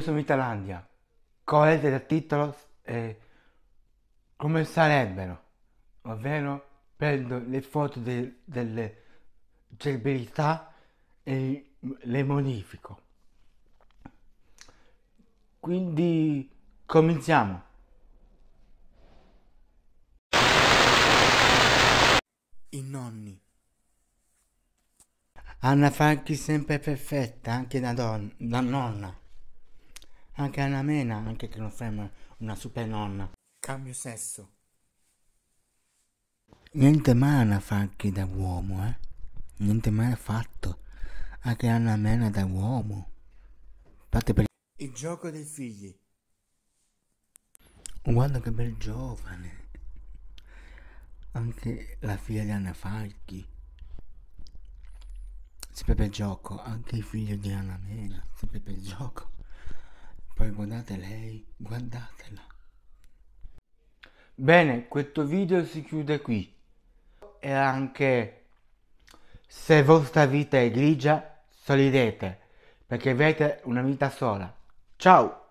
io sono in Italandia, correte del titolo eh, come sarebbero, ovvero prendo le foto de, delle celebrità e le modifico. Quindi cominciamo. I nonni. Anna Franchi sempre perfetta, anche da, don- da nonna. Anche Anna Mena, anche che non fai una super nonna. Cambio sesso. Niente male a farchi da uomo, eh. Niente male fatto. Anche Anna Mena da uomo. Fate per... Il gioco dei figli. Guarda che bel giovane. Anche la figlia di Anna Falchi. Sempre per gioco. Anche il figlio di Anna Mena. Sempre per gioco. Poi guardate lei, guardatela. Bene, questo video si chiude qui. E anche se vostra vita è grigia, sorridete, perché avete una vita sola. Ciao!